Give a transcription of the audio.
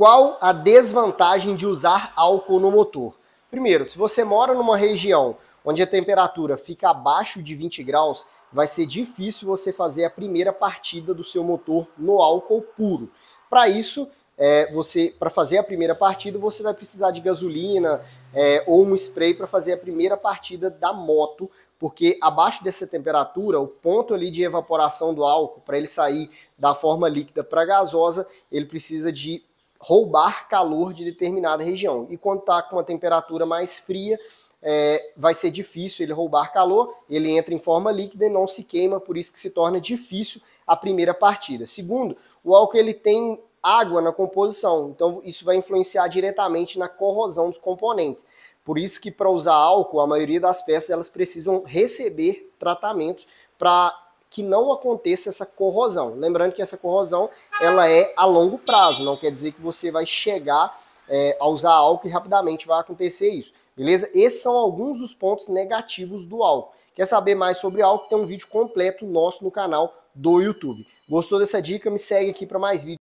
Qual a desvantagem de usar álcool no motor? Primeiro, se você mora numa região onde a temperatura fica abaixo de 20 graus, vai ser difícil você fazer a primeira partida do seu motor no álcool puro. Para isso, é, você para fazer a primeira partida, você vai precisar de gasolina é, ou um spray para fazer a primeira partida da moto, porque abaixo dessa temperatura, o ponto ali de evaporação do álcool, para ele sair da forma líquida para gasosa, ele precisa de roubar calor de determinada região. E quando está com uma temperatura mais fria, é, vai ser difícil ele roubar calor, ele entra em forma líquida e não se queima, por isso que se torna difícil a primeira partida. Segundo, o álcool ele tem água na composição, então isso vai influenciar diretamente na corrosão dos componentes. Por isso que para usar álcool, a maioria das peças elas precisam receber tratamentos para que não aconteça essa corrosão. Lembrando que essa corrosão ela é a longo prazo, não quer dizer que você vai chegar é, a usar álcool e rapidamente vai acontecer isso. Beleza? Esses são alguns dos pontos negativos do álcool. Quer saber mais sobre álcool? Tem um vídeo completo nosso no canal do YouTube. Gostou dessa dica? Me segue aqui para mais vídeos.